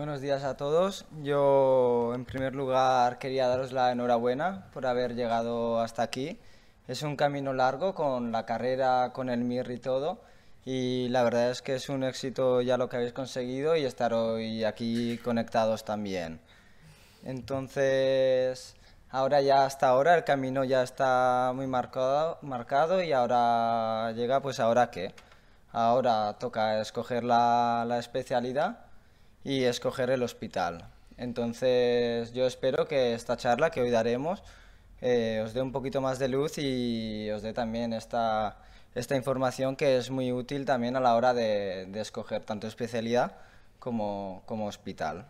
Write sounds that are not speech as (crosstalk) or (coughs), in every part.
Buenos días a todos. Yo, en primer lugar, quería daros la enhorabuena por haber llegado hasta aquí. Es un camino largo con la carrera, con el MIR y todo. Y la verdad es que es un éxito ya lo que habéis conseguido y estar hoy aquí conectados también. Entonces, ahora ya hasta ahora el camino ya está muy marcado, marcado y ahora llega pues ahora qué. Ahora toca escoger la, la especialidad y escoger el hospital. Entonces yo espero que esta charla que hoy daremos eh, os dé un poquito más de luz y os dé también esta, esta información que es muy útil también a la hora de, de escoger tanto especialidad como, hospital.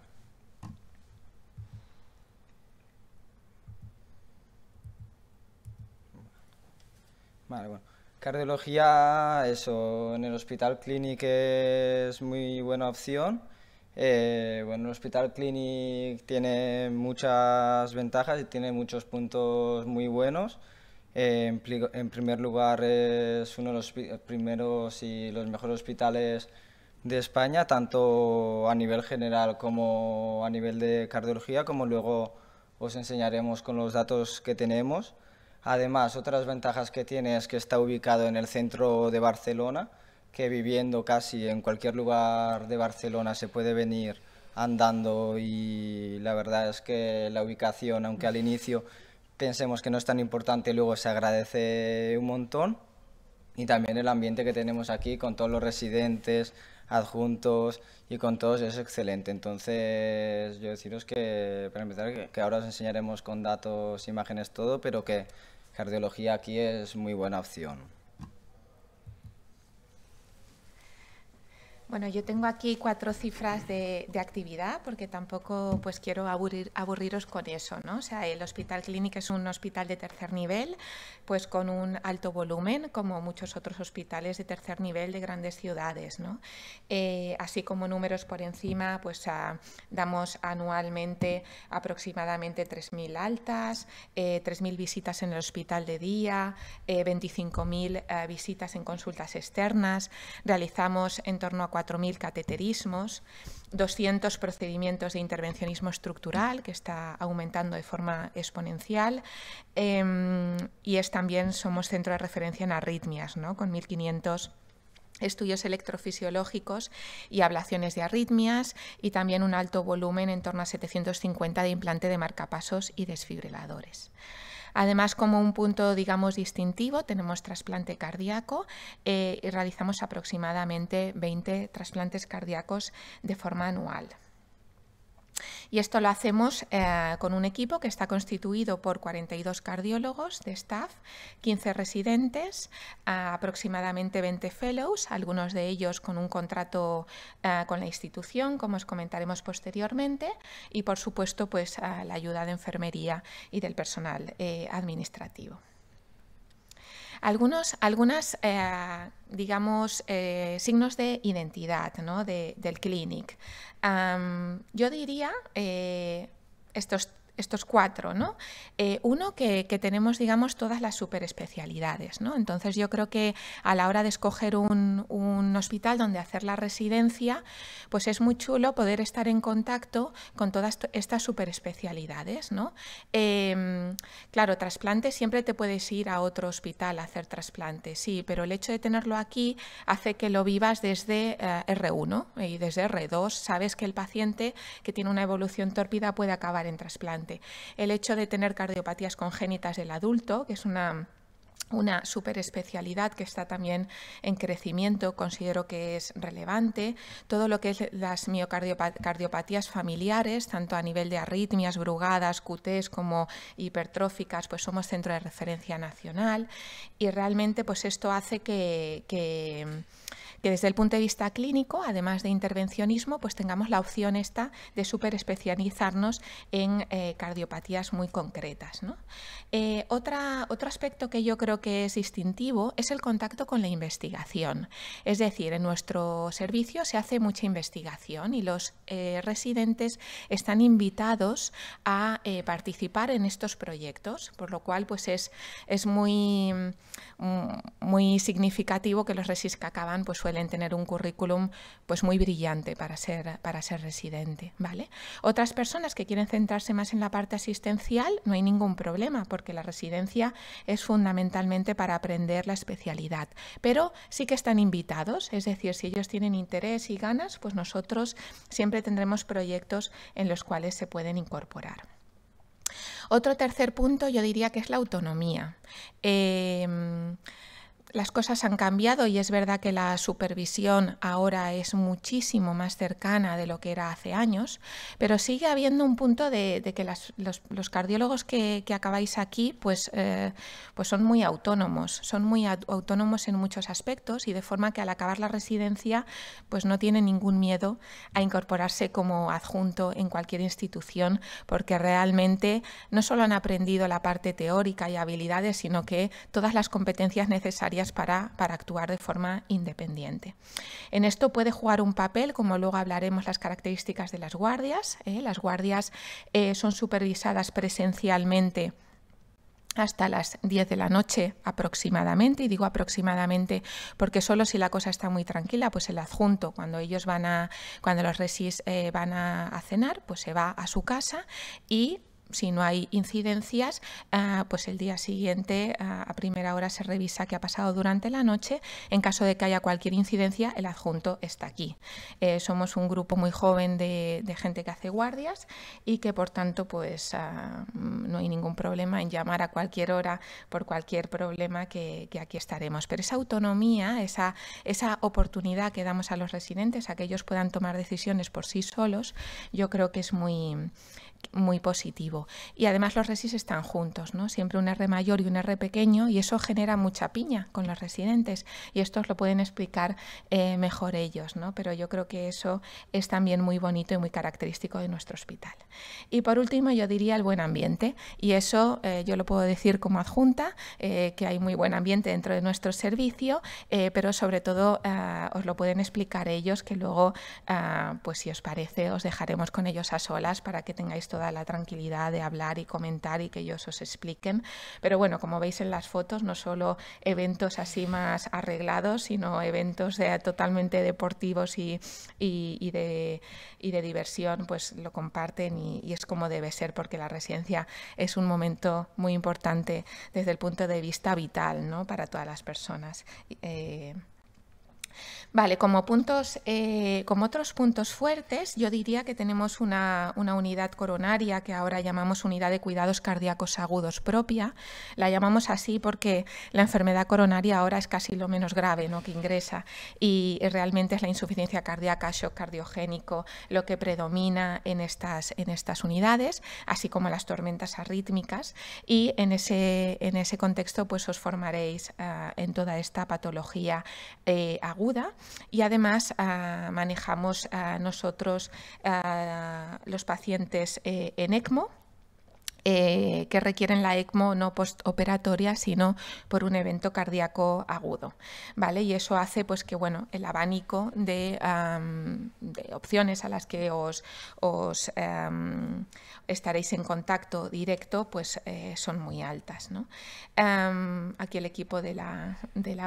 Vale, bueno. Cardiología, eso, en el hospital clínico es muy buena opción eh, bueno, el Hospital Clinic tiene muchas ventajas y tiene muchos puntos muy buenos. Eh, en, primer lugar, es uno de los primeros y los mejores hospitales de España, tanto a nivel general como a nivel de cardiología, como luego os enseñaremos con los datos que tenemos. Además, otras ventajas que tiene es que está ubicado en el centro de Barcelona, que viviendo casi en cualquier lugar de Barcelona se puede venir andando y la verdad es que la ubicación, aunque al inicio pensemos que no es tan importante, luego se agradece un montón y también el ambiente que tenemos aquí con todos los residentes, adjuntos y con todos es excelente. Entonces, yo deciros que, para empezar, que ahora os enseñaremos con datos, imágenes, todo, pero que cardiología aquí es muy buena opción. Bueno, yo tengo aquí cuatro cifras de, actividad porque tampoco pues quiero aburrir, aburriros con eso, ¿no? O sea, el Hospital Clínic es un hospital de tercer nivel, pues con un alto volumen, como muchos otros hospitales de tercer nivel de grandes ciudades, ¿no? Eh, así como números por encima, pues damos anualmente aproximadamente 3.000 altas, 3.000 eh, visitas en el hospital de día, 25.000 eh, visitas en consultas externas, realizamos en torno a 4.000 cateterismos, 200 procedimientos de intervencionismo estructural, que está aumentando de forma exponencial, em, y es también somos centro de referencia en arritmias, ¿no? con 1.500 estudios electrofisiológicos y ablaciones de arritmias y también un alto volumen en torno a 750 de implante de marcapasos y desfibriladores. Además, como un punto, digamos, distintivo, tenemos trasplante cardíaco eh, y realizamos aproximadamente 20 trasplantes cardíacos de forma anual. Y esto lo hacemos eh, con un equipo que está constituido por 42 cardiólogos de staff, 15 residentes, aproximadamente 20 fellows, algunos de ellos con un contrato eh, con la institución, como os comentaremos posteriormente, y por supuesto pues la ayuda de enfermería y del personal eh, administrativo. Algunos, algunas, eh, digamos, eh, signos de identidad ¿no? del clinic. yo diría eh, estos estos cuatro, ¿no? Eh, uno, que, tenemos, digamos, todas las superespecialidades, ¿no? Entonces yo creo que a la hora de escoger un, hospital donde hacer la residencia, pues es muy chulo poder estar en contacto con todas estas superespecialidades, ¿no? Em, claro, trasplante siempre te puedes ir a otro hospital a hacer trasplante, sí, pero el hecho de tenerlo aquí hace que lo vivas desde eh, R1 y desde R2 sabes que el paciente que tiene una evolución tórpida puede acabar en trasplante el hecho de tener cardiopatías congénitas del adulto, que es una una superespecialidad que está también en crecimiento, considero que es relevante. Todo lo que es las miocardiopatías familiares, tanto a nivel de arritmias, brugadas, QTs como hipertróficas, pues somos centro de referencia nacional y realmente pues esto hace que que desde el punto de vista clínico, además de intervencionismo, pues tengamos la opción esta de superespecializarnos en eh, cardiopatías muy concretas. Eh, otro aspecto que yo creo que es distintivo es el contacto con la investigación. Es decir, en nuestro servicio se hace mucha investigación y los eh, residentes están invitados a participar en estos proyectos, por lo cual pues es, es muy, mm, muy significativo que los resis que acaban pues suelen tener un currículum pues muy brillante para ser, para ser residente, ¿vale? Otras personas que quieren centrarse más en la parte asistencial, no hay ningún problema, porque la residencia es fundamentalmente para aprender la especialidad, pero sí que están invitados, es decir, si ellos tienen interés y ganas, pues nosotros siempre tendremos proyectos en los cuales se pueden incorporar. Otro tercer punto yo diría que es la autonomía. Eh, las cosas han cambiado y es verdad que la supervisión ahora es muchísimo más cercana de lo que era hace años, pero sigue habiendo un punto de, que los, cardiólogos que, acabáis aquí pues, eh, pues son muy autónomos, son muy autónomos en muchos aspectos y de forma que al acabar la residencia pues no tienen ningún miedo a incorporarse como adjunto en cualquier institución porque realmente no solo han aprendido la parte teórica y habilidades, sino que todas las competencias necesarias para, actuar de forma independiente. En esto puede jugar un papel, como luego hablaremos las características de las guardias. ¿eh? Las guardias eh, son supervisadas presencialmente hasta las 10 de la noche aproximadamente, y digo aproximadamente porque solo si la cosa está muy tranquila, pues el adjunto, cuando ellos van a, cuando los resis eh, van a, a, cenar, pues se va a su casa y si no hay incidencias, ah, pues el día siguiente ah, a primera hora se revisa qué ha pasado durante la noche. En caso de que haya cualquier incidencia, el adjunto está aquí. Eh, somos un grupo muy joven de, gente que hace guardias y que por tanto pues ah, no hay ningún problema en llamar a cualquier hora por cualquier problema que, aquí estaremos. Pero esa autonomía, esa, esa oportunidad que damos a los residentes a que ellos puedan tomar decisiones por sí solos, yo creo que es muy muy positivo. Y además los resis están juntos, ¿no? Siempre un R mayor y un R pequeño y eso genera mucha piña con los residentes y os lo pueden explicar eh, mejor ellos, ¿no? Pero yo creo que eso es también muy bonito y muy característico de nuestro hospital. Y por último yo diría el buen ambiente y eso eh, yo lo puedo decir como adjunta, eh, que hay muy buen ambiente dentro de nuestro servicio, pero sobre todo os lo pueden explicar ellos que luego, pues si os parece, os dejaremos con ellos a solas para que tengáis toda la tranquilidad de hablar y comentar y que ellos os expliquen. Pero bueno, como veis en las fotos, no solo eventos así más arreglados, sino eventos totalmente deportivos y, de, diversión, pues lo comparten y es como debe ser, porque la residencia es un momento muy importante desde el punto de vista vital ¿no? para todas las personas. Eh, Vale, como, puntos, eh, como otros puntos fuertes, yo diría que tenemos una, unidad coronaria que ahora llamamos unidad de cuidados cardíacos agudos propia. La llamamos así porque la enfermedad coronaria ahora es casi lo menos grave ¿no? que ingresa y realmente es la insuficiencia cardíaca, shock cardiogénico, lo que predomina en estas, en estas unidades, así como las tormentas arrítmicas. Y en ese, contexto pues os formaréis ah, en toda esta patología eh, aguda y además ah, manejamos ah, nosotros ah, los pacientes eh, en ECMO eh, que requieren la ECMO no postoperatoria, sino por un evento cardíaco agudo. ¿vale? Y eso hace pues, que bueno, el abanico de, opciones a las que os, em, estaréis en contacto directo pues, eh, son muy altas. Em, aquí el equipo de la,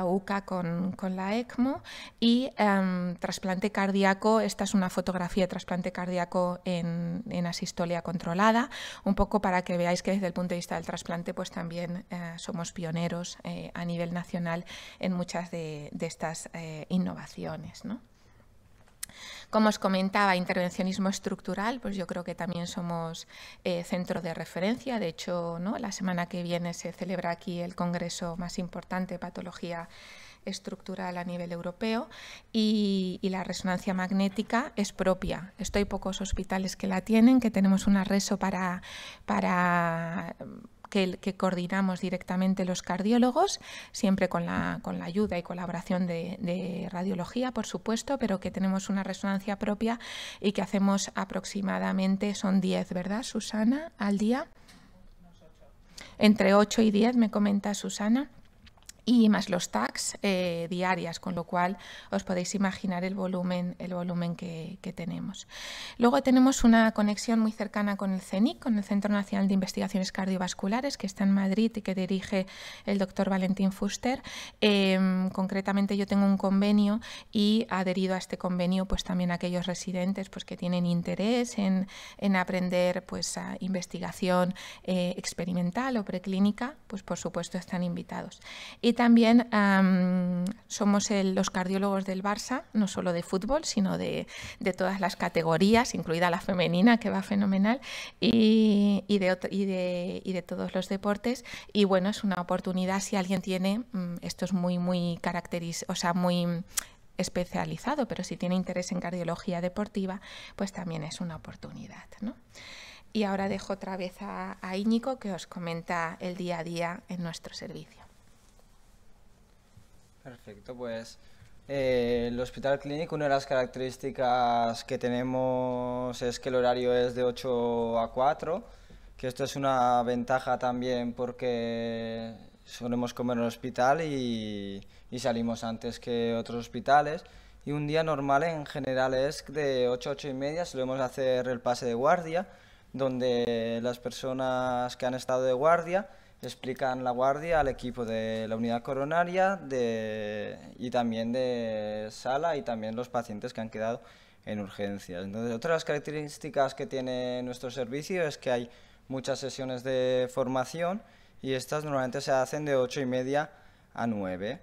UCA con, la ECMO y em, trasplante cardíaco. Esta es una fotografía de trasplante cardíaco en asistolia controlada, un poco para que que veáis que desde el punto de vista del trasplante, pues también eh, somos pioneros eh, a nivel nacional en muchas de, estas eh, innovaciones. Como os comentaba, intervencionismo estructural, pues yo creo que también somos centro de referencia. De hecho, la semana que viene se celebra aquí el congreso más importante, de Patología estructural a nivel europeo y, la resonancia magnética es propia. Estoy pocos hospitales que la tienen, que tenemos una reso para, que, coordinamos directamente los cardiólogos, siempre con la, ayuda y colaboración de, de, radiología, por supuesto, pero que tenemos una resonancia propia y que hacemos aproximadamente, son 10, ¿verdad, Susana, al día? Entre 8 y 10, me comenta Susana y más los tags eh, diarias, con lo cual os podéis imaginar el volumen, el volumen que, tenemos. Luego tenemos una conexión muy cercana con el CENIC, con el Centro Nacional de Investigaciones Cardiovasculares, que está en Madrid y que dirige el doctor Valentín Fuster. Em, concretamente yo tengo un convenio y adherido a este convenio pues también aquellos residentes pues, que tienen interés en, aprender pues, a investigación eh, experimental o preclínica, pues por supuesto están invitados. Y también somos los cardiólogos del Barça, no solo de fútbol, sino de, todas las categorías, incluida la femenina, que va fenomenal, y, de, y, de, de, todos los deportes. Y bueno, es una oportunidad si alguien tiene, mm, esto es muy, muy característico, o sea, muy especializado, pero si tiene interés en cardiología deportiva, pues también es una oportunidad. Y ahora dejo otra vez a, a Íñigo que os comenta el día a día en nuestro servicio. Perfecto, pues eh, el hospital clínico, una de las características que tenemos es que el horario es de 8 a 4, que esto es una ventaja también porque solemos comer en el hospital y, y salimos antes que otros hospitales. Y un día normal en general es de 8 a 8 y media, solemos hacer el pase de guardia, donde las personas que han estado de guardia explican la guardia al equipo de la unidad coronaria y también de sala y también los pacientes que han quedado en urgencias. Entonces, otra de las características que tiene nuestro servicio es que hay muchas sesiones de formación y estas normalmente se hacen de ocho y media a 9.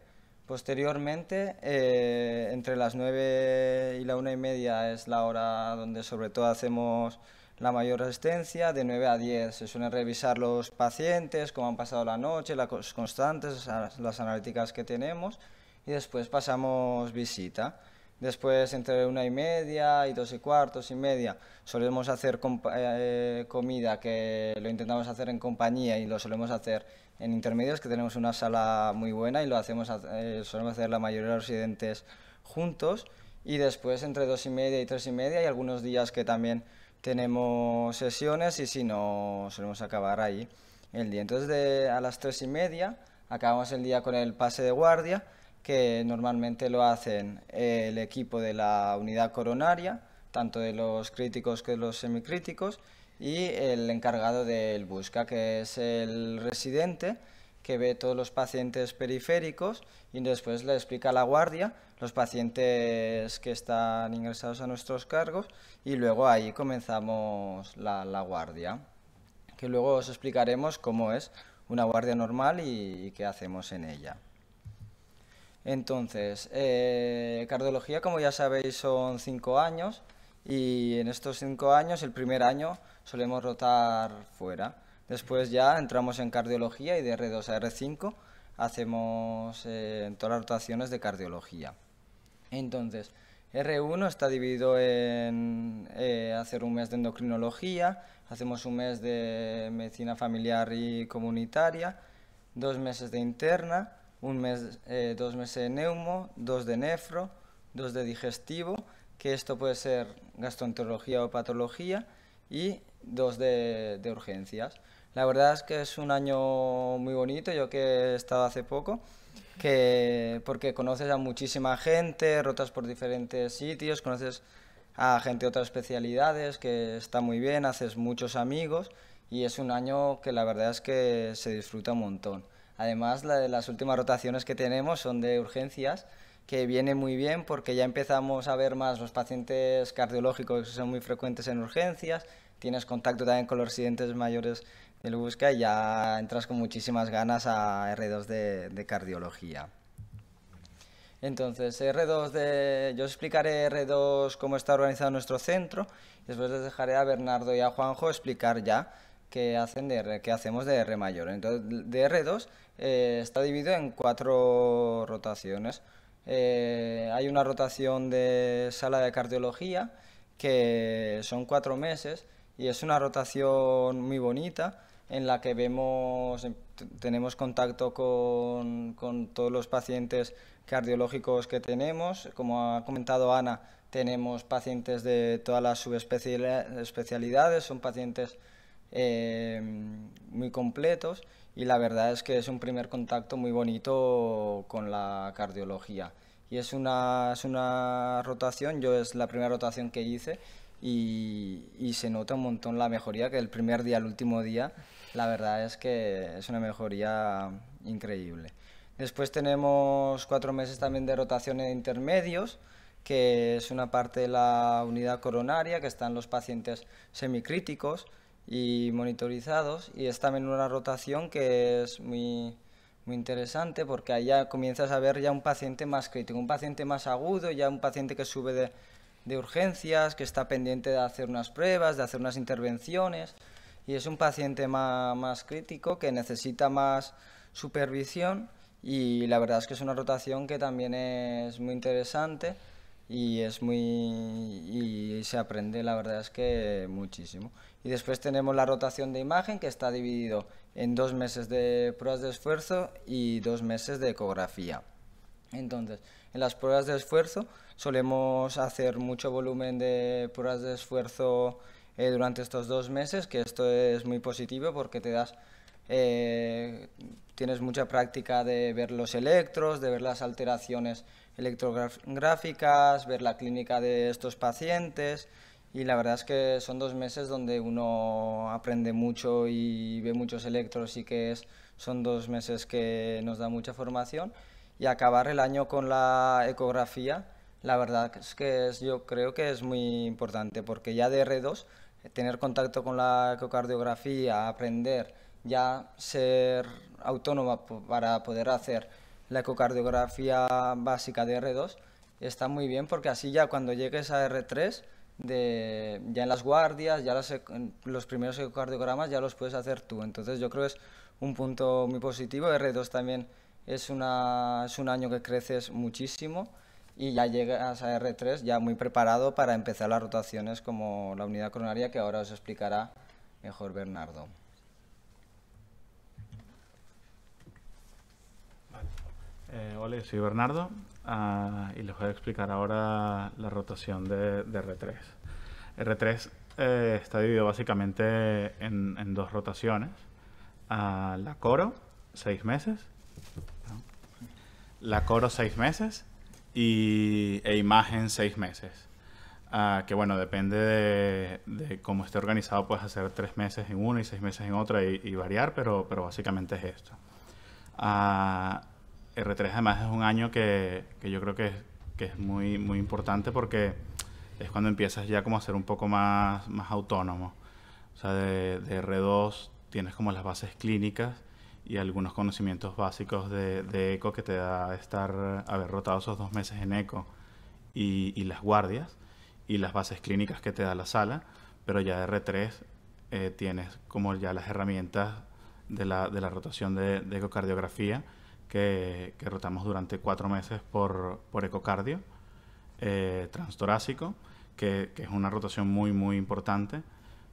Posteriormente, eh, entre las 9 y la una y media es la hora donde sobre todo hacemos la mayor resistencia de 9 a 10. Se suelen revisar los pacientes, cómo han pasado la noche, las constantes, las analíticas que tenemos y después pasamos visita. Después entre una y media y dos y cuartos y media solemos hacer eh, eh, comida que lo intentamos hacer en compañía y lo solemos hacer en intermedios que tenemos una sala muy buena y lo hacemos eh, solemos hacer la mayoría de los residentes juntos y después entre dos y media y tres y media y algunos días que también tenemos sesiones y si no, solemos acabar ahí el día. Entonces a las tres y media acabamos el día con el pase de guardia, que normalmente lo hacen el equipo de la unidad coronaria, tanto de los críticos que de los semicríticos, y el encargado del busca, que es el residente que ve todos los pacientes periféricos y después le explica a la guardia los pacientes que están ingresados a nuestros cargos y luego ahí comenzamos la, guardia, que luego os explicaremos cómo es una guardia normal y, qué hacemos en ella. Entonces, eh, cardiología, como ya sabéis, son cinco años y en estos cinco años, el primer año, solemos rotar fuera. Después ya entramos en cardiología y de R2 a R5 hacemos eh, todas las rotaciones de cardiología. Entonces, R1 está dividido en eh, hacer un mes de endocrinología, hacemos un mes de medicina familiar y comunitaria, dos meses de interna, un mes, eh, dos meses de neumo, dos de nefro, dos de digestivo, que esto puede ser gastroenterología o patología, y dos de, de urgencias. La verdad es que es un año muy bonito, yo que he estado hace poco, que porque conoces a muchísima gente, rotas por diferentes sitios, conoces a gente de otras especialidades, que está muy bien, haces muchos amigos y es un año que la verdad es que se disfruta un montón. Además, la de las últimas rotaciones que tenemos son de urgencias, que viene muy bien porque ya empezamos a ver más los pacientes cardiológicos que son muy frecuentes en urgencias, tienes contacto también con los residentes mayores el busca y ya entras con muchísimas ganas a R2 de, cardiología. Entonces, R2 de, yo os explicaré R2 cómo está organizado nuestro centro, y después les dejaré a Bernardo y a Juanjo explicar ya qué, hacen de qué hacemos de R mayor. Entonces, de R2 eh, está dividido en cuatro rotaciones. Eh, hay una rotación de sala de cardiología, que son cuatro meses, y es una rotación muy bonita en la que vemos, em, tenemos contacto con, con, todos los pacientes cardiológicos que tenemos. Como ha comentado Ana, tenemos pacientes de todas las subespecialidades, son pacientes em, muy completos y la verdad es que es un primer contacto muy bonito con la cardiología. Y es una, es una rotación, yo es la primera rotación que hice y, se nota un montón la mejoría que del primer día al último día, la verdad es que es una mejoría increíble. Después tenemos cuatro meses también de rotación en intermedios, que es una parte de la unidad coronaria, que están los pacientes semicríticos y monitorizados, y es también una rotación que es muy, muy interesante porque ahí ya comienzas a ver ya un paciente más crítico, un paciente más agudo, ya un paciente que sube de de urgencias, que está pendiente de hacer unas pruebas, de hacer unas intervenciones, y es un paciente más, más crítico que necesita más supervisión y la verdad es que es una rotación que también es muy interesante y es muy y se aprende la verdad es que muchísimo y después tenemos la rotación de imagen que está dividido en dos meses de pruebas de esfuerzo y dos meses de ecografía entonces en las pruebas de esfuerzo solemos hacer mucho volumen de pruebas de esfuerzo eh, durante estos dos meses, que esto es muy positivo porque te das... Eh, tienes mucha práctica de ver los electros, de ver las alteraciones electrográficas, ver la clínica de estos pacientes y la verdad es que son dos meses donde uno aprende mucho y ve muchos electros y que son dos meses que nos da mucha formación y acabar el año con la ecografía la verdad es que yo creo que es muy importante porque ya de R2 tener contacto con la ecocardiografía, aprender, ya ser autónoma para poder hacer la ecocardiografía básica de R2 está muy bien porque así ya cuando llegues a R3 de, ya en las guardias, ya los primeros ecocardiogramas ya los puedes hacer tú. Entonces yo creo que es un punto muy positivo. R2 también es, una, es un año que creces muchísimo y ya llegas a R3 ya muy preparado para empezar las rotaciones como la unidad coronaria que ahora os explicará mejor Bernardo. Hola, Eh, soy Bernardo ah, y les voy a explicar ahora la rotación de, R3. R3 eh, está dividido básicamente en, dos rotaciones. Ah, la coro, seis meses. La coro, seis meses y, e imagen seis meses. Ah, que bueno, depende de, cómo esté organizado, puedes hacer tres meses en una y seis meses en otra y, variar, pero, pero básicamente es esto. Ah, R3 además es un año que, que yo creo que es, que es muy, muy importante porque es cuando empiezas ya como a ser un poco más, más autónomo. O sea, de, de R2 tienes como las bases clínicas y algunos conocimientos básicos de, de eco que te da estar haber rotado esos dos meses en eco y, las guardias y las bases clínicas que te da la sala, pero ya de R3 eh, tienes como ya las herramientas de la, de la rotación de, ecocardiografía que, que, rotamos durante cuatro meses por, por ecocardio eh, transtorácico, que, que, es una rotación muy, muy importante,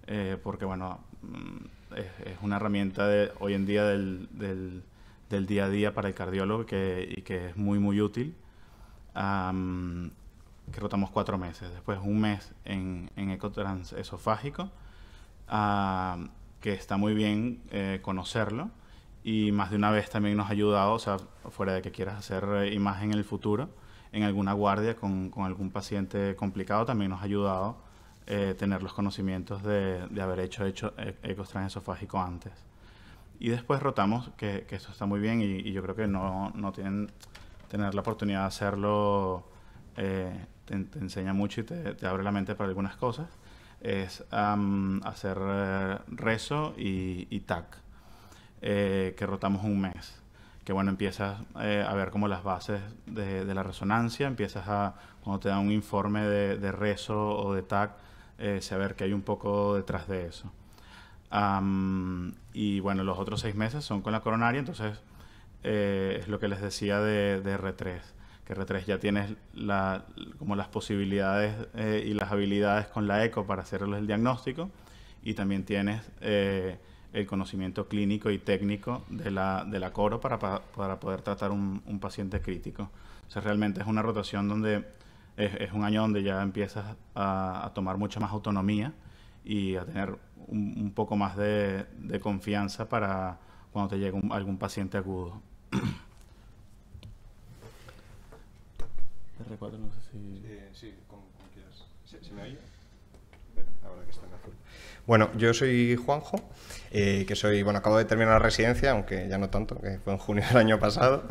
eh, porque bueno, Mm, es, una herramienta de, hoy en día del, día a día para el cardiólogo que, y que es muy, muy útil. que rotamos cuatro meses, después un mes en, en ecotrans esofágico, que está muy bien eh, conocerlo y más de una vez también nos ha ayudado, o sea, fuera de que quieras hacer eh, imagen en el futuro, en alguna guardia con, con algún paciente complicado, también nos ha ayudado eh, tener los conocimientos de, haber hecho, hecho eh, ecos antes. Y después rotamos, que, eso está muy bien y, yo creo que no, no tienen tener la oportunidad de hacerlo, eh, te, enseña mucho y te, abre la mente para algunas cosas, es hacer rezo y, tac, que rotamos un mes que bueno, empiezas a ver como las bases de, la resonancia, empiezas a, cuando te dan un informe de, de rezo o de TAC, eh, saber que hay un poco detrás de eso. y bueno, los otros seis meses son con la coronaria, entonces eh, es lo que les decía de, de, R3, que R3 ya tienes la, como las posibilidades eh, y las habilidades con la ECO para hacerles el diagnóstico y también tienes el conocimiento clínico y técnico de la, coro para, poder tratar un, un paciente crítico. O sea, realmente es una rotación donde es, es un año donde ya empiezas a, tomar mucha más autonomía y a tener un, poco más de, confianza para cuando te llegue algún paciente agudo. (coughs) R4, no sé si... sí, como, quieras. ¿Se, me oye? Ahora que está en azul. Bueno, yo soy Juanjo, eh, que soy, bueno, acabo de terminar la residencia, aunque ya no tanto, que fue en junio del año pasado.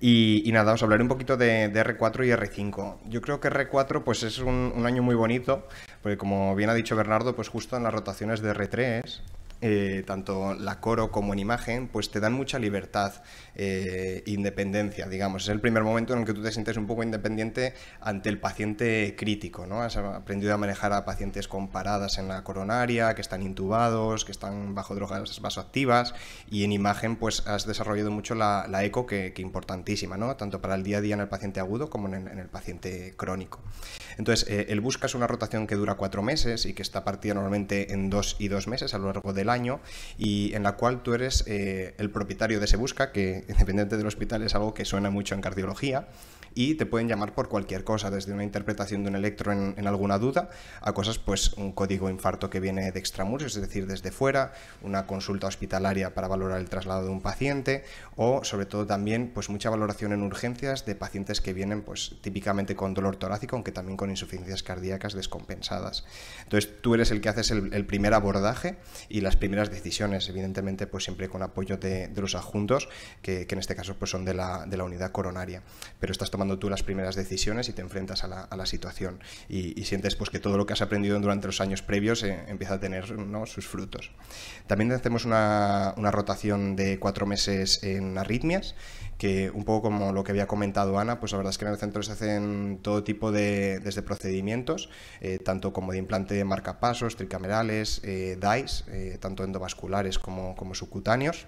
Y, y, nada, os hablaré un poquito de, R4 y R5. Yo creo que R4 pues es un, año muy bonito, porque como bien ha dicho Bernardo, pues justo en las rotaciones de R3 eh, tanto la coro como en imagen, pues te dan mucha libertad, eh, independencia, digamos. Es el primer momento en el que tú te sientes un poco independiente ante el paciente crítico, ¿no? Has aprendido a manejar a pacientes con paradas en la coronaria, que están intubados, que están bajo drogas vasoactivas, y en imagen, pues has desarrollado mucho la, eco, que, que, importantísima, ¿no? Tanto para el día a día en el paciente agudo como en, el paciente crónico. Entonces, eh, el busca es una rotación que dura cuatro meses y que está partida normalmente en dos y dos meses a lo largo del año y en la cual tú eres eh, el propietario de ese Busca, que (laughs) independiente del hospital es algo que suena mucho en cardiología y te pueden llamar por cualquier cosa, desde una interpretación de un electro en, alguna duda a cosas, pues un código infarto que viene de extramuros, es decir, desde fuera, una consulta hospitalaria para valorar el traslado de un paciente o sobre todo también pues mucha valoración en urgencias de pacientes que vienen pues típicamente con dolor torácico, aunque también con insuficiencias cardíacas descompensadas. Entonces tú eres el que haces el, primer abordaje y las primeras decisiones, evidentemente pues siempre con apoyo de, los adjuntos, que, en este caso pues son de la, de la unidad coronaria. Pero estás tomando tú las primeras decisiones y te enfrentas a la, situación y, sientes pues que todo lo que has aprendido durante los años previos eh, empieza a tener sus frutos. También hacemos una, rotación de cuatro meses en arritmias que un poco como lo que había comentado Ana, pues la verdad es que en el centro se hacen todo tipo de procedimientos, eh, tanto como de implante de marcapasos, tricamerales, eh, eh tanto endovasculares como, como subcutáneos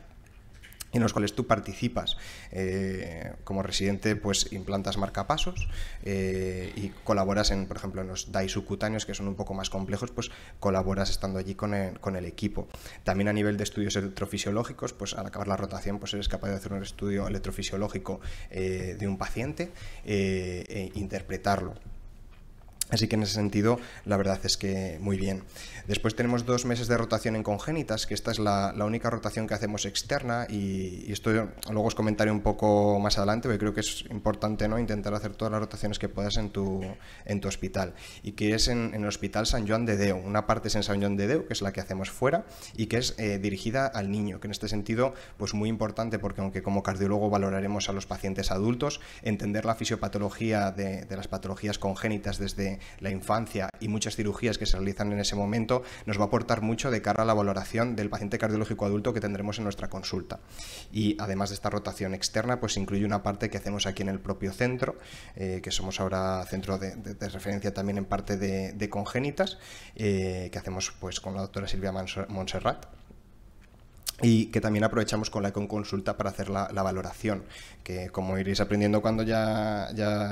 en los cuales tú participas eh, como residente, pues implantas marcapasos eh, y colaboras en, por ejemplo, en los DAI subcutáneos, que son un poco más complejos, pues colaboras estando allí con el, equipo. También a nivel de estudios electrofisiológicos, pues al acabar la rotación, pues eres capaz de hacer un estudio electrofisiológico eh, de un paciente e interpretarlo. Así que en ese sentido, la verdad es que muy bien. Después tenemos dos meses de rotación en congénitas, que esta es la, única rotación que hacemos externa y, esto luego os comentaré un poco más adelante, porque creo que es importante ¿no? intentar hacer todas las rotaciones que puedas en tu, en tu hospital. Y que es en, el Hospital San Juan de Deo, Una parte es en San Juan de Deu, que es la que hacemos fuera, y que es eh, dirigida al niño, que en este sentido pues muy importante porque aunque como cardiólogo valoraremos a los pacientes adultos, entender la fisiopatología de, de las patologías congénitas desde la infancia y muchas cirugías que se realizan en ese momento, nos va a aportar mucho de cara a la valoración del paciente cardiológico adulto que tendremos en nuestra consulta. Y además de esta rotación externa, pues incluye una parte que hacemos aquí en el propio centro, eh, que somos ahora centro de, referencia también en parte de, congénitas, eh, que hacemos pues, con la doctora Silvia Monserrat y que también aprovechamos con la consulta para hacer la, valoración, que como iréis aprendiendo cuando ya,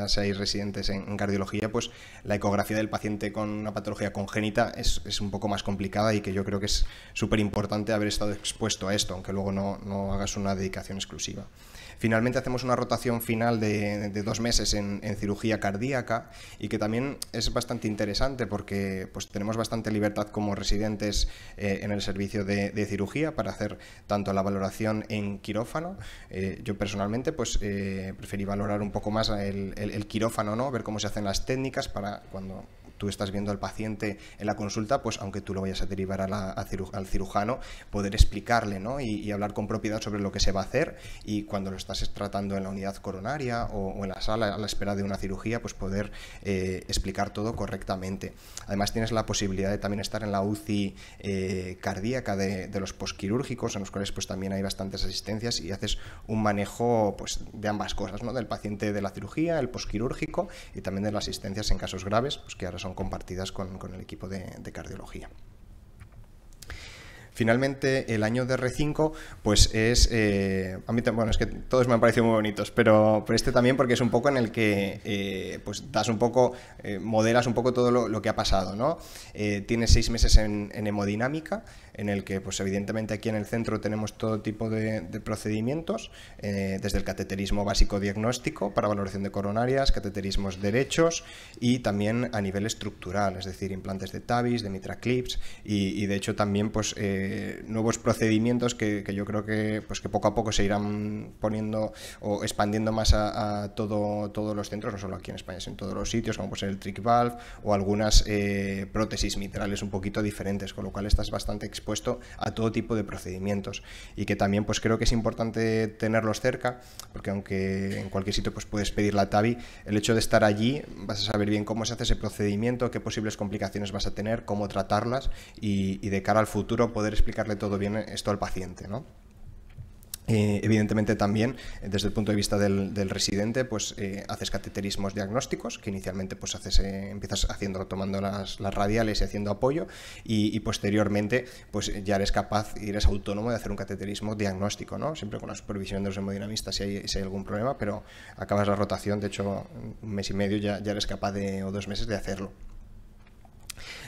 seáis residentes en, cardiología, pues la ecografía del paciente con una patología congénita es, un poco más complicada y que yo creo que es súper importante haber estado expuesto a esto, aunque luego no, no hagas una dedicación exclusiva. Finalmente hacemos una rotación final de, dos meses en, cirugía cardíaca y que también es bastante interesante porque pues, tenemos bastante libertad como residentes eh, en el servicio de, cirugía para hacer tanto la valoración en quirófano. Eh, yo personalmente pues, eh, preferí valorar un poco más el, el quirófano, ¿no? ver cómo se hacen las técnicas para cuando tú estás viendo al paciente en la consulta, pues aunque tú lo vayas a derivar al cirujano, poder explicarle ¿no? y, hablar con propiedad sobre lo que se va a hacer y cuando lo estás tratando en la unidad coronaria o, en la sala a la espera de una cirugía, pues poder eh, explicar todo correctamente. Además tienes la posibilidad de también estar en la UCI eh, cardíaca de, los posquirúrgicos, en los cuales pues también hay bastantes asistencias y haces un manejo pues, de ambas cosas, ¿no? del paciente de la cirugía, el posquirúrgico y también de las asistencias en casos graves, pues que ahora son son compartidas con, el equipo de, cardiología. Finalmente, el año de R5, pues es. Eh, a mí, bueno, es que todos me han parecido muy bonitos, pero, este también, porque es un poco en el que eh, pues das un poco, eh, modelas un poco todo lo, que ha pasado, ¿no? tiene seis meses en hemodinámica, en el que, pues evidentemente aquí en el centro tenemos todo tipo de, procedimientos, eh, desde el cateterismo básico diagnóstico para valoración de coronarias, cateterismos derechos y también a nivel estructural, es decir, implantes de TAVIS, de mitraclips y, de hecho también pues eh, nuevos procedimientos que, yo creo que, pues, que poco a poco se irán poniendo o expandiendo más a, todo, todos los centros, no solo aquí en España, sino en todos los sitios, como puede ser el trick valve o algunas eh, prótesis mitrales un poquito diferentes, con lo cual estás bastante expuesto a todo tipo de procedimientos y que también pues creo que es importante tenerlos cerca porque aunque en cualquier sitio pues puedes pedir la TAVI, el hecho de estar allí vas a saber bien cómo se hace ese procedimiento, qué posibles complicaciones vas a tener, cómo tratarlas y, y de cara al futuro poder explicarle todo bien esto al paciente, ¿no? Eh, evidentemente también, eh, desde el punto de vista del, residente, pues eh, haces cateterismos diagnósticos, que inicialmente pues haces, empiezas haciendo, tomando las, radiales y haciendo apoyo, y, posteriormente pues ya eres capaz y eres autónomo de hacer un cateterismo diagnóstico, ¿no? Siempre con la supervisión de los hemodinamistas si hay, algún problema, pero acabas la rotación, de hecho un mes y medio ya, ya eres capaz de, o dos meses de hacerlo.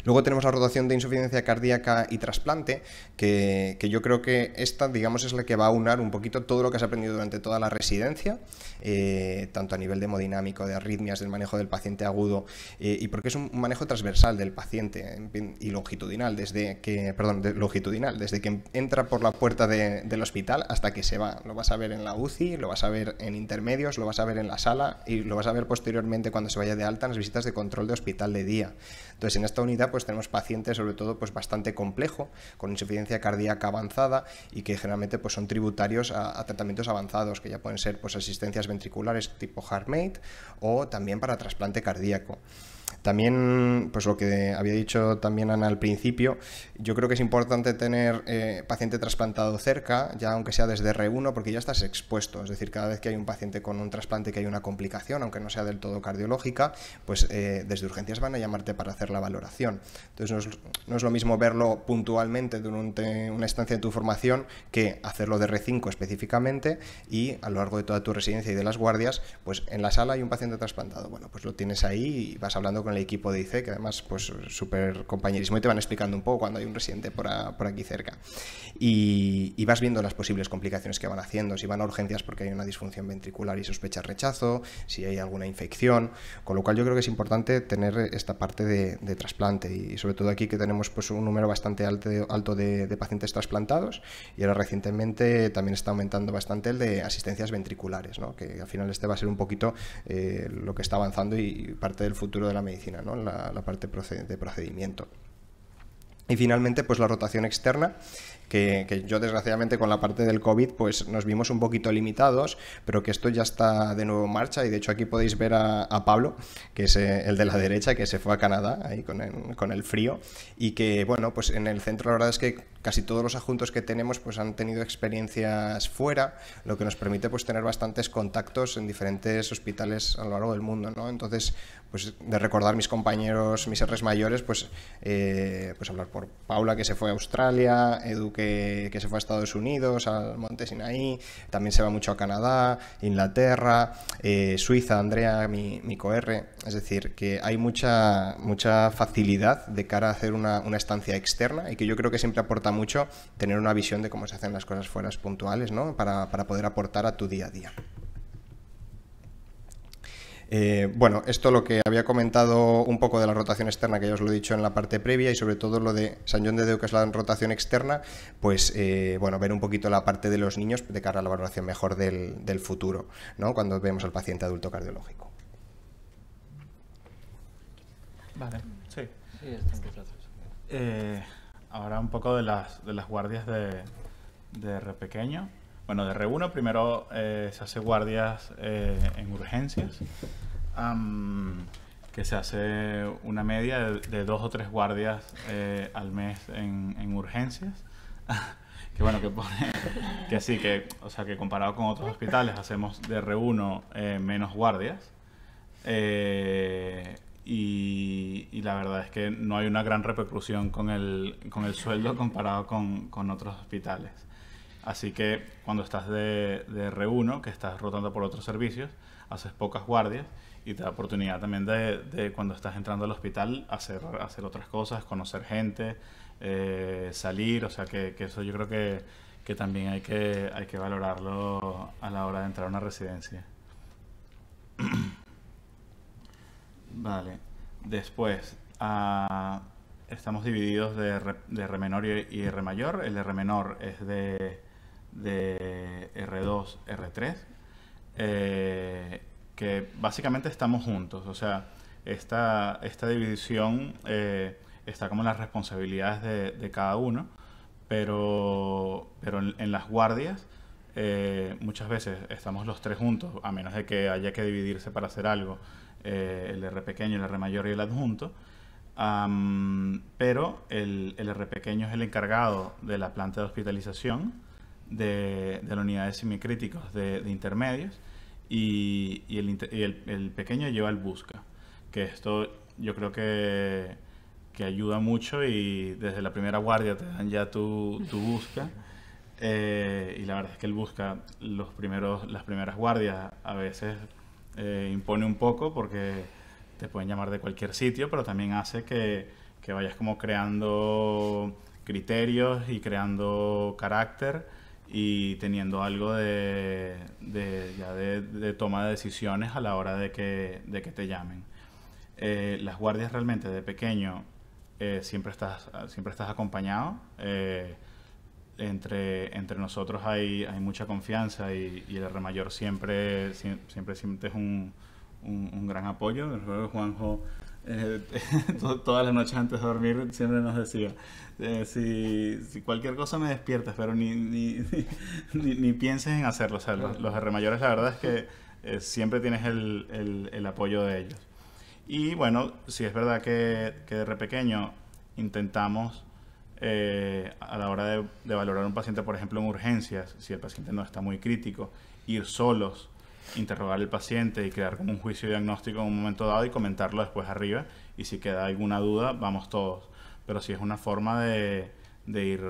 Luego tenemos la rotación de insuficiencia cardíaca y trasplante, que, yo creo que esta, digamos, es la que va a unar un poquito todo lo que has aprendido durante toda la residencia, eh, tanto a nivel de hemodinámico, de arritmias, del manejo del paciente agudo, eh, y porque es un manejo transversal del paciente y longitudinal, desde que, perdón, longitudinal, desde que entra por la puerta del hospital hasta que se va. Lo vas a ver en la UCI, lo vas a ver en intermedios, lo vas a ver en la sala y lo vas a ver posteriormente cuando se vaya de alta en las visitas de control de hospital de día. Entonces, en esta unidad pues tenemos pacientes sobre todo pues bastante complejo, con insuficiencia cardíaca avanzada y que generalmente pues son tributarios a, tratamientos avanzados que ya pueden ser pues, asistencias ventriculares tipo HeartMate o también para trasplante cardíaco. También, pues lo que había dicho también Ana al principio, yo creo que es importante tener eh, paciente trasplantado cerca, ya aunque sea desde R1, porque ya estás expuesto. Es decir, cada vez que hay un paciente con un trasplante que hay una complicación, aunque no sea del todo cardiológica, pues eh, desde urgencias van a llamarte para hacer la valoración. Entonces, no es, no es lo mismo verlo puntualmente durante una estancia de tu formación que hacerlo de R5 específicamente y a lo largo de toda tu residencia y de las guardias, pues en la sala hay un paciente trasplantado. Bueno, pues lo tienes ahí y vas hablando con el equipo de que además, pues súper compañerismo y te van explicando un poco cuando hay un residente por, aquí cerca. Y, vas viendo las posibles complicaciones que van haciendo, si van a urgencias porque hay una disfunción ventricular y sospechas rechazo, si hay alguna infección, con lo cual yo creo que es importante tener esta parte de, trasplante y sobre todo aquí que tenemos pues un número bastante alto, alto de, pacientes trasplantados y ahora recientemente también está aumentando bastante el de asistencias ventriculares, que al final este va a ser un poquito eh, lo que está avanzando y parte del futuro de la medicina la, parte de procedimiento. Y finalmente, pues la rotación externa, que, yo desgraciadamente con la parte del COVID pues nos vimos un poquito limitados, pero que esto ya está de nuevo en marcha y de hecho aquí podéis ver a, Pablo, que es eh, el de la derecha, que se fue a Canadá ahí con el, con el frío y que bueno, pues en el centro la verdad es que casi todos los adjuntos que tenemos pues han tenido experiencias fuera, lo que nos permite pues tener bastantes contactos en diferentes hospitales a lo largo del mundo, ¿no? Entonces, pues de recordar mis compañeros, mis R's mayores, pues, eh, pues hablar por Paula que se fue a Australia, Edu que, se fue a Estados Unidos, al Monte Sinaí, también se va mucho a Canadá, Inglaterra, eh, Suiza, Andrea, mi, mi R. Es decir, que hay mucha, mucha facilidad de cara a hacer una, estancia externa y que yo creo que siempre aporta mucho tener una visión de cómo se hacen las cosas fuera puntuales, ¿no? Para, poder aportar a tu día a día. Eh, bueno, esto lo que había comentado un poco de la rotación externa, que ya os lo he dicho en la parte previa, y sobre todo lo de San John de Deu, que es la rotación externa, pues eh, bueno, ver un poquito la parte de los niños de cara a la valoración mejor del, del futuro, ¿no? Cuando vemos al paciente adulto cardiológico. Vale, sí. Eh, ahora un poco de las, de las guardias de, de R pequeño. Bueno, de R1 primero eh, se hace guardias eh, en urgencias, que se hace una media de, dos o tres guardias al mes en, urgencias. (laughs) que bueno, que pone que que, o sea, que comparado con otros hospitales hacemos de R1 menos guardias y, la verdad es que no hay una gran repercusión con el, con el sueldo comparado con, con otros hospitales. Así que cuando estás de, de, R1, que estás rotando por otros servicios, haces pocas guardias y te da oportunidad también de, de cuando estás entrando al hospital hacer, hacer otras cosas, conocer gente, eh, salir, o sea que, que eso yo creo que, que, también hay que, hay que valorarlo a la hora de entrar a una residencia. (clears throat) Vale. Después, ah, estamos divididos de R menor y, R mayor. El R menor es de, de R2, R3, eh, que básicamente estamos juntos. O sea, esta, esta división eh, está como las responsabilidades de, cada uno, pero, en, las guardias. Eh, muchas veces estamos los tres juntos, a menos de que haya que dividirse para hacer algo. Eh, el R pequeño, el R mayor y el adjunto. pero el, el, R pequeño es el encargado de la planta de hospitalización de, de la unidad de semicríticos de, de intermedios y, el, el, pequeño lleva el busca. Que esto yo creo que, que, ayuda mucho y desde la primera guardia te dan ya tu, tu busca. Eh, y la verdad es que el busca los primeros, las primeras guardias a veces eh, impone un poco porque te pueden llamar de cualquier sitio, pero también hace que, vayas como creando criterios y creando carácter y teniendo algo de, de, toma de decisiones a la hora de que, te llamen. Eh, las guardias realmente de pequeño eh, siempre, estás, siempre estás acompañado entre, entre nosotros hay, hay mucha confianza y, el R mayor siempre, siempre, siempre es un, un, gran apoyo. Juanjo eh, (laughs) todas las noches antes de dormir siempre nos decía, eh, si, cualquier cosa me despiertas, pero ni, ni, (laughs) pienses en hacerlo. O sea, los, los R mayores la verdad es que eh, siempre tienes el, el, apoyo de ellos. Y bueno, si es verdad que, que de re pequeño intentamos eh, a la hora de, valorar un paciente, por ejemplo, en urgencias, si el paciente no está muy crítico, ir solos, interrogar al paciente y crear como un juicio diagnóstico en un momento dado y comentarlo después arriba. Y si queda alguna duda, vamos todos. Pero si es una forma de, ir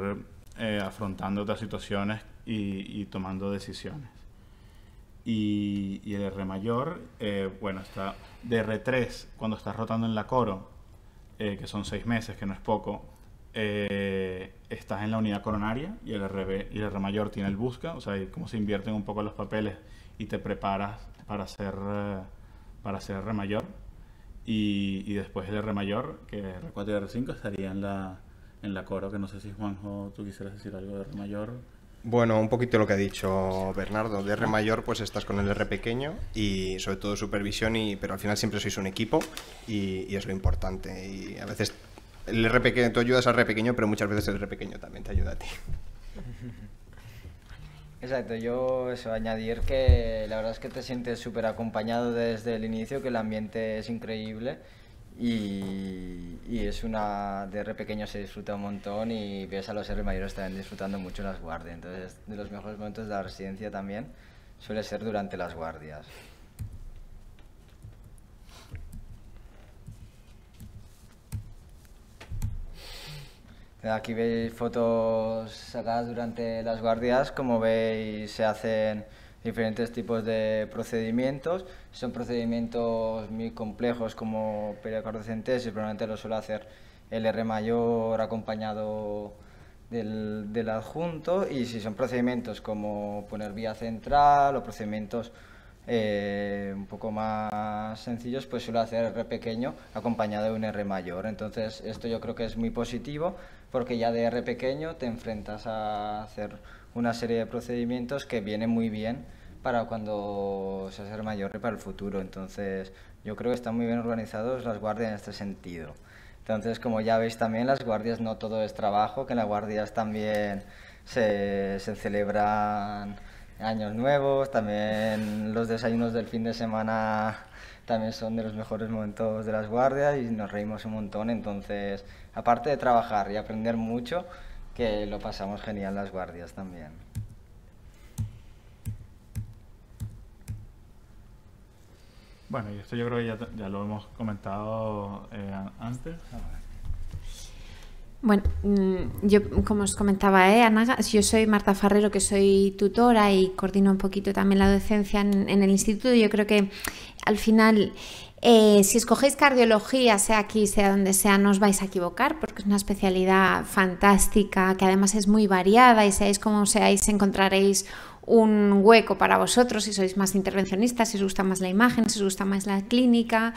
eh, afrontando otras situaciones y, tomando decisiones. Y, el R mayor, eh, bueno, está de R3 cuando estás rotando en la coro, que son seis meses, que no es poco eh, estás en la unidad coronaria y el, y el R mayor tiene el busca, o sea, como se invierten un poco los papeles y te preparas para ser, eh, para ser R mayor. Y, y después el R mayor, que R4 y R5 estaría en la, en la coro, que no sé si Juanjo, tú quisieras decir algo de R mayor. Bueno, un poquito lo que ha dicho Bernardo. De R mayor, pues estás con el R pequeño y sobre todo supervisión, y, pero al final siempre sois un equipo y, y es lo importante. Y a veces el R pequeño, tú ayudas al R pequeño, pero muchas veces el R pequeño también te ayuda a ti. (laughs) Exacto, yo eso, añadir que la verdad es que te sientes súper acompañado desde el inicio, que el ambiente es increíble y, es una de R pequeño se disfruta un montón y ves a los R mayores también disfrutando mucho las guardias, entonces de los mejores momentos de la residencia también suele ser durante las guardias. Eh, aquí veis fotos sacadas durante las guardias, como veis se hacen diferentes tipos de procedimientos. Son procedimientos muy complejos como pericardocentesis, probablemente lo suele hacer el R mayor acompañado del, adjunto y si son procedimientos como poner vía central o procedimientos eh, un poco más sencillos, pues suele hacer R pequeño acompañado de un R mayor. Entonces esto yo creo que es muy positivo porque ya de R pequeño te enfrentas a hacer una serie de procedimientos que vienen muy bien para cuando seas mayor y para el futuro. Entonces, yo creo que están muy bien organizados las guardias en este sentido. Entonces, como ya veis también, las guardias no todo es trabajo, que en las guardias también se celebran años nuevos, también los desayunos del fin de semana también son de los mejores momentos de las guardias y nos reímos un montón. Entonces, aparte de trabajar y aprender mucho, que lo pasamos genial las guardias también. Bueno, y esto yo creo que ya, lo hemos comentado eh, antes. Ah, bueno, mm, yo como os comentaba, ¿eh, Ana, yo soy Marta Farrero, que soy tutora y coordino un poquito también la docencia en, el instituto. Yo creo que al final, eh, si escogéis cardiología, sea aquí, sea donde sea, no os vais a equivocar porque es una especialidad fantástica, que además es muy variada y seáis como seáis, encontraréis un hueco para vosotros, si sois más intervencionistas, si os gusta más la imagen, si os gusta más la clínica.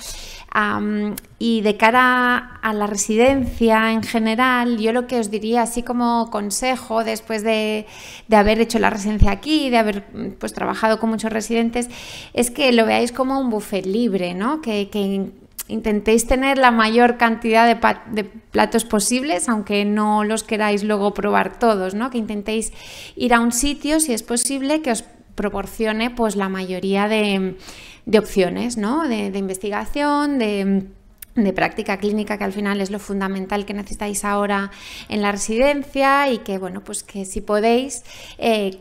y de cara a la residencia en general, yo lo que os diría así como consejo, después de, haber hecho la residencia aquí, de haber pues trabajado con muchos residentes, es que lo veáis como un buffet libre, ¿no? que intentéis tener la mayor cantidad de, platos posibles, aunque no los queráis luego probar todos, ¿no? Que intentéis ir a un sitio, si es posible, que os proporcione pues la mayoría de, opciones, ¿no? De, investigación, de práctica clínica que al final es lo fundamental que necesitáis ahora en la residencia y que bueno pues que si podéis eh,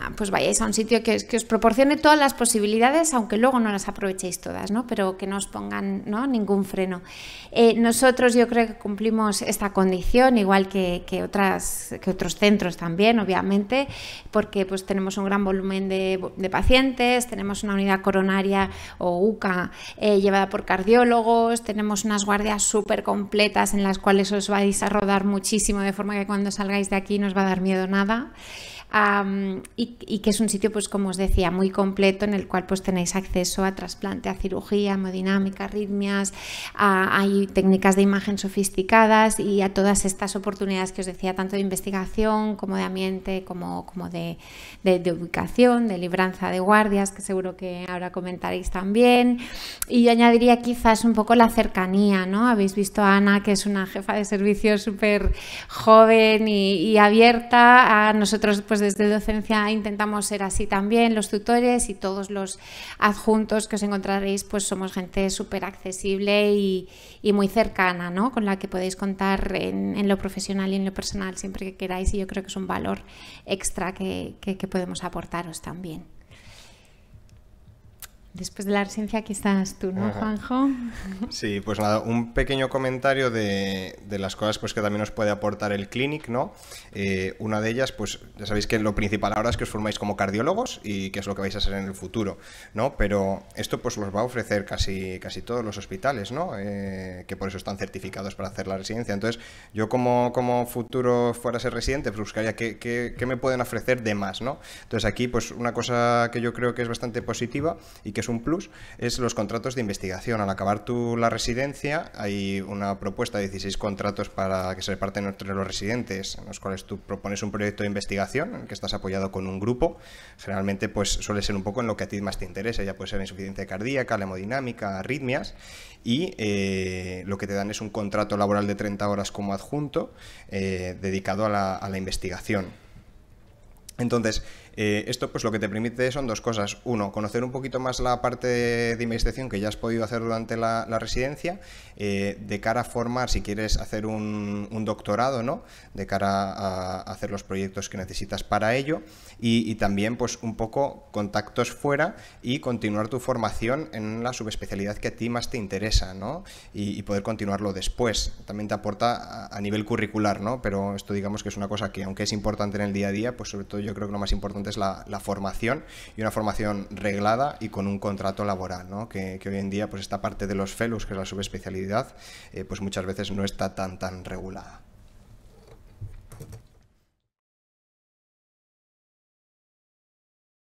Ah, pues vayáis a un sitio que, os proporcione todas las posibilidades, aunque luego no las aprovechéis todas, ¿no? Pero que no os pongan ningún freno. Eh, nosotros yo creo que cumplimos esta condición, igual que, que, otras, otros centros también, obviamente, porque pues tenemos un gran volumen de, pacientes, tenemos una unidad coronaria o UCA eh, llevada por cardiólogos, tenemos unas guardias súper completas en las cuales os vais a rodar muchísimo, de forma que cuando salgáis de aquí no os va a dar miedo nada y, que es un sitio, pues como os decía, muy completo en el cual pues tenéis acceso a trasplante, a cirugía, hemodinámica, arritmias, hay técnicas de imagen sofisticadas y a todas estas oportunidades que os decía, tanto de investigación como de ambiente, como, como de, ubicación, de libranza de guardias, que seguro que ahora comentaréis también. Y yo añadiría quizás un poco la cercanía, ¿no? Habéis visto a Ana, que es una jefa de servicio súper joven y, y abierta. A nosotros, pues desde docencia intentamos ser así también, los tutores y todos los adjuntos que os encontraréis, pues somos gente súper accesible y, muy cercana, ¿no? Con la que podéis contar en, lo profesional y en lo personal siempre que queráis y yo creo que es un valor extra que podemos aportaros también. Después de la residencia, aquí estás tú, ¿no, Juanjo? Sí, pues nada, un pequeño comentario de, las cosas pues, que también nos puede aportar el clinic, ¿no? Eh, una de ellas, pues ya sabéis que lo principal ahora es que os formáis como cardiólogos y que es lo que vais a hacer en el futuro, ¿no? Pero esto pues los va a ofrecer casi, casi todos los hospitales, ¿no? Eh, que por eso están certificados para hacer la residencia. Entonces, yo como, como futuro fuera a ser residente, pues buscaría qué, qué, qué me pueden ofrecer de más, ¿no? Entonces aquí, pues una cosa que yo creo que es bastante positiva y que es un plus, es los contratos de investigación. Al acabar tú la residencia, hay una propuesta de 16 contratos para que se reparten entre los residentes, en los cuales tú propones un proyecto de investigación en que estás apoyado con un grupo. Generalmente, pues suele ser un poco en lo que a ti más te interesa, ya puede ser insuficiencia cardíaca, hemodinámica, arritmias, y eh, lo que te dan es un contrato laboral de 30 horas como adjunto eh, dedicado a la, a la investigación. Entonces, eh, esto pues lo que te permite son dos cosas. Uno, conocer un poquito más la parte de investigación que ya has podido hacer durante la, residencia, eh, de cara a formar, si quieres hacer un, doctorado, ¿no? De cara a hacer los proyectos que necesitas para ello. Y, también pues un poco contactos fuera y continuar tu formación en la subespecialidad que a ti más te interesa, ¿no? Y, poder continuarlo después. También te aporta a, nivel curricular, ¿no? Pero esto digamos que es una cosa que aunque es importante en el día a día, pues sobre todo yo creo que lo más importante es la, formación y una formación reglada y con un contrato laboral, ¿no? que, hoy en día pues esta parte de los FELUS, que es la subespecialidad, eh, pues muchas veces no está tan, tan regulada.